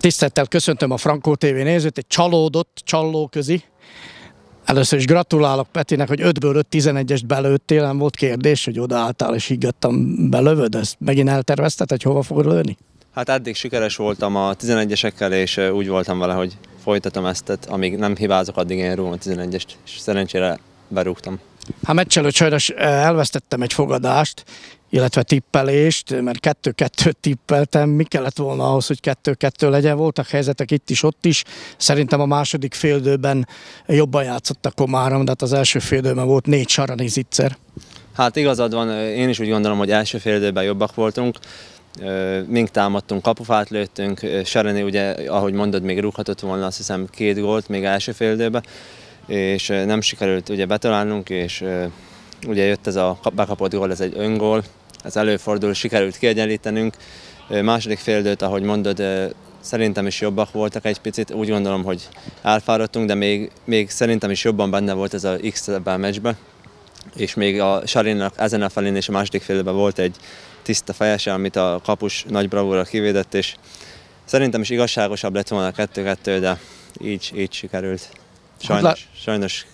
Tisztettel köszöntöm a Frankó TV nézőt, egy csalódott csalló közi. Először is gratulálok Petinek, hogy 5-ből 5 11-est belőttél, nem volt kérdés, hogy odaálltál és higgadtam belövöd, ezt megint eltervezted, hogy hova fogod lőni? Hát eddig sikeres voltam a 11-esekkel, és úgy voltam vele, hogy folytatom ezt, tehát amíg nem hibázok, addig én rúgom a 11-est, és szerencsére berúgtam. Hát meccs sajnos elvesztettem egy fogadást, illetve tippelést, mert kettő kettőt tippeltem, mi kellett volna ahhoz, hogy kettő-kettő legyen, voltak helyzetek itt is, ott is, szerintem a második féldőben jobban játszott a Komárom, de hát az első féldőben volt négy sarani zicser. Hát igazad van, én is úgy gondolom, hogy első féldőben jobbak voltunk, mink támadtunk, kapufát lőttünk, Sereni ugye, ahogy mondod, még rúghatott volna azt hiszem két gólt még első féldőben, és nem sikerült ugye betalálnunk, és ugye jött ez a bekapott gól, ez egy öngól, ez előfordul, sikerült kiegyenlítenünk. Második időt, ahogy mondod, szerintem is jobbak voltak egy picit, úgy gondolom, hogy elfáradtunk, de még, még szerintem is jobban benne volt ez a x a meccsbe, és még a Sarinnak ezen a felén és a második fél volt egy tiszta fejese, amit a kapus nagy bravúra kivédett, és szerintem is igazságosabb lett volna a 2-2, de így, így sikerült. Sajnos, lá... sajnos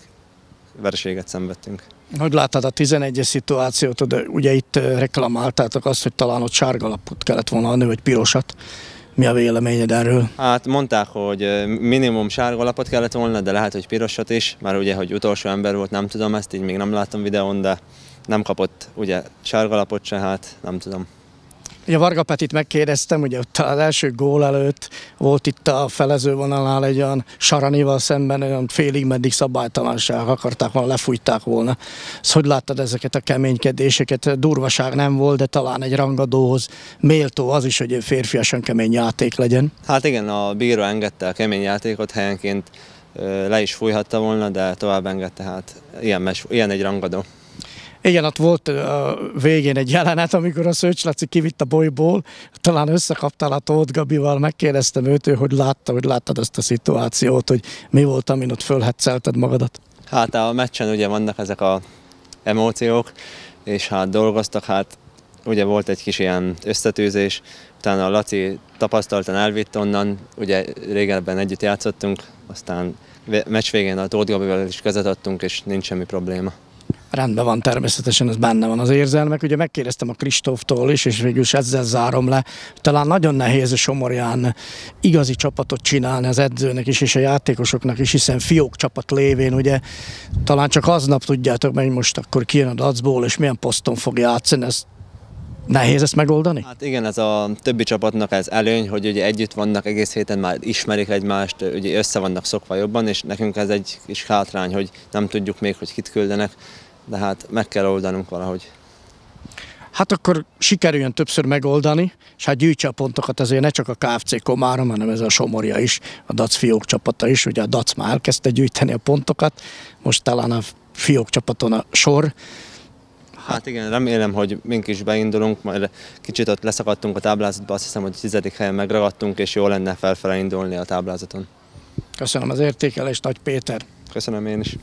vereséget szenvedtünk. Hogy láttad a 11-es szituációt, de ugye itt reklamáltátok azt, hogy talán ott sárga lapot kellett volna adni, vagy pirosat. Mi a véleményed erről? Hát mondták, hogy minimum sárga lapot kellett volna, de lehet, hogy pirosat is, már ugye, hogy utolsó ember volt, nem tudom ezt, így még nem látom videón, de nem kapott ugye sárga lapot se, hát nem tudom. Ugye Varga Petit megkérdeztem, ugye ott az első gól előtt volt itt a felezővonalnál egy olyan Saranival szemben, olyan félig meddig szabálytalanság akarták volna, lefújták volna. Szóval hogy láttad ezeket a keménykedéseket? Durvaság nem volt, de talán egy rangadóhoz méltó az is, hogy férfiasan kemény játék legyen. Hát igen, a bíró engedte a kemény játékot helyenként le is fújhatta volna, de tovább engedte, hát ilyen, mes, ilyen egy rangadó. Igen, ott volt a végén egy jelenet, amikor a Szőcs Laci kivitt a bolyból, talán összekaptál a Tóth Gabival, megkérdeztem őt, hogy látta, hogy láttad ezt a szituációt, hogy mi volt, amin ott fölhetszelted magadat. Hát a meccsen ugye vannak ezek a emóciók, és hát dolgoztak, hát ugye volt egy kis ilyen összetűzés, utána a Laci tapasztaltan elvitt onnan, ugye régebben együtt játszottunk, aztán meccs végén a Tóth Gabival is kezet adtunk, és nincs semmi probléma. Rendben van, természetesen ez benne van az érzelmek. Ugye megkérdeztem a Kristóftól is, és végül is ezzel zárom le. Talán nagyon nehéz a Somorján igazi csapatot csinálni az edzőnek is, és a játékosoknak is, hiszen fiók csapat lévén, ugye talán csak aznap tudjátok meg, hogy most akkor kijön a dacból, és milyen poszton fog játszani, ezt Nehéz ezt megoldani? Hát igen, ez a többi csapatnak ez előny, hogy ugye együtt vannak egész héten, már ismerik egymást, ugye össze vannak szokva jobban, és nekünk ez egy kis hátrány, hogy nem tudjuk még, hogy kit küldenek, de hát meg kell oldanunk valahogy. Hát akkor sikerüljön többször megoldani, és hát gyűjtse a pontokat azért ne csak a KFC Komárom, hanem ez a Somorja is, a Dac fiók csapata is, ugye a Dac már elkezdte gyűjteni a pontokat, most talán a fiók csapaton a sor, Hát, hát igen, remélem, hogy mink is beindulunk, majd kicsit ott leszakadtunk a táblázatban, azt hiszem, hogy a tizedik helyen megragadtunk, és jó lenne felfele indulni a táblázaton. Köszönöm az értékelést, Nagy Péter. Köszönöm én is.